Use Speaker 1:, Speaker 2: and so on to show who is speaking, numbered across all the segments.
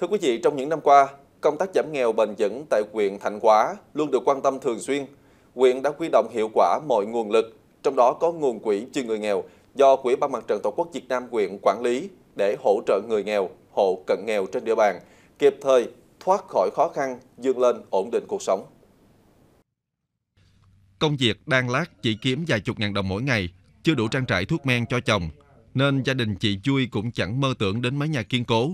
Speaker 1: Thưa quý vị, trong những năm qua, công tác giảm nghèo bền vững tại huyện Thạnh Hóa luôn được quan tâm thường xuyên. Huyện đã quy động hiệu quả mọi nguồn lực, trong đó có nguồn quỹ chi người nghèo do Quỹ Ban Mặt trận Tổ quốc Việt Nam huyện quản lý để hỗ trợ người nghèo, hộ cận nghèo trên địa bàn, kịp thời thoát khỏi khó khăn, vươn lên ổn định cuộc sống. Công việc đang lát chỉ kiếm vài chục ngàn đồng mỗi ngày, chưa đủ trang trải thuốc men cho chồng, nên gia đình chị Vui cũng chẳng mơ tưởng đến mái nhà kiên cố.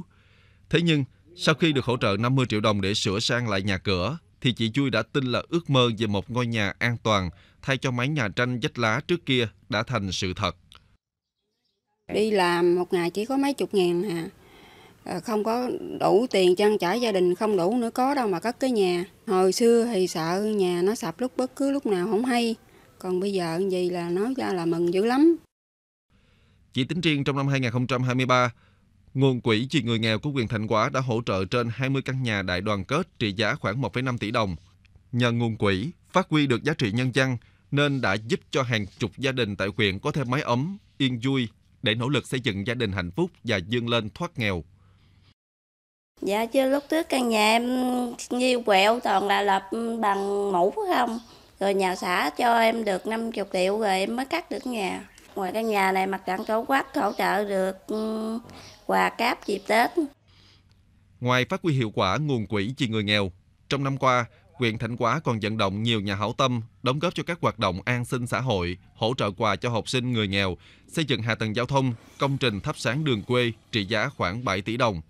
Speaker 1: Thế nhưng, sau khi được hỗ trợ 50 triệu đồng để sửa sang lại nhà cửa, thì chị Chui đã tin là ước mơ về một ngôi nhà an toàn thay cho mái nhà tranh dách lá trước kia đã thành sự thật.
Speaker 2: Đi làm một ngày chỉ có mấy chục ngàn à. Ờ, không có đủ tiền trang trải gia đình, không đủ nữa có đâu mà cất cái nhà. Hồi xưa thì sợ nhà nó sập lúc bất cứ lúc nào không hay. Còn bây giờ gì là nói ra là mừng dữ lắm.
Speaker 1: Chỉ tính riêng trong năm 2023, Nguồn quỹ vì người nghèo của quyền Thạnh Quả đã hỗ trợ trên 20 căn nhà đại đoàn kết trị giá khoảng 1,5 tỷ đồng. Nhờ nguồn quỹ phát huy được giá trị nhân dân nên đã giúp cho hàng chục gia đình tại huyện có thêm mái ấm, yên vui để nỗ lực xây dựng gia đình hạnh phúc và dương lên thoát nghèo.
Speaker 3: Dạ chứ lúc trước căn nhà em như quẹo toàn là lập bằng mũ không. Rồi nhà xã cho em được 50 triệu rồi em mới cắt được nhà ngoài căn nhà này mặt trận tổ quốc hỗ trợ được ừ, quà cáp dịp Tết.
Speaker 1: Ngoài phát huy hiệu quả nguồn quỹ vì người nghèo, trong năm qua, huyện Thạnh Hóa còn vận động nhiều nhà hảo tâm đóng góp cho các hoạt động an sinh xã hội, hỗ trợ quà cho học sinh người nghèo, xây dựng hạ tầng giao thông, công trình thắp sáng đường quê trị giá khoảng 7 tỷ đồng.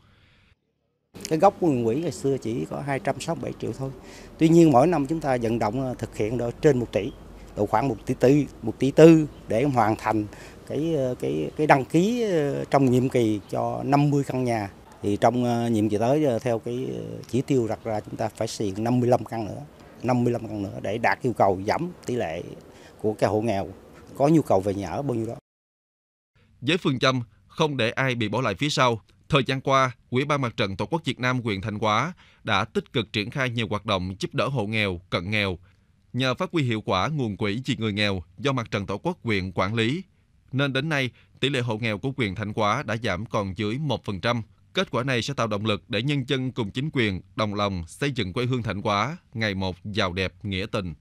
Speaker 4: Cái gốc nguồn quỹ ngày xưa chỉ có 267 triệu thôi. Tuy nhiên mỗi năm chúng ta vận động thực hiện được trên 1 tỷ độ khoảng một tỷ tư một tỷ tư để hoàn thành cái cái cái đăng ký ờ, trong nhiệm kỳ cho 50 căn nhà thì trong ờ, nhiệm kỳ tới ờ, theo cái chỉ tiêu đặt ra chúng ta phải xây 55 căn nữa 55 căn nữa để đạt yêu cầu giảm tỷ lệ của các hộ nghèo có nhu cầu về nhà ở bao nhiêu đó
Speaker 1: với phương châm không để ai bị bỏ lại phía sau Thời gian qua, Quỹ ban Mặt trận Tổ quốc Việt Nam huyện Thanh Hóa đã tích cực triển khai nhiều hoạt động giúp đỡ hộ nghèo, cận nghèo, Nhờ phát huy hiệu quả nguồn quỹ vì người nghèo do Mặt trận Tổ quốc huyện quản lý, nên đến nay tỷ lệ hộ nghèo của huyện Thanh Hóa đã giảm còn dưới 1%. Kết quả này sẽ tạo động lực để nhân dân cùng chính quyền đồng lòng xây dựng quê hương Thanh Hóa ngày một giàu đẹp nghĩa tình.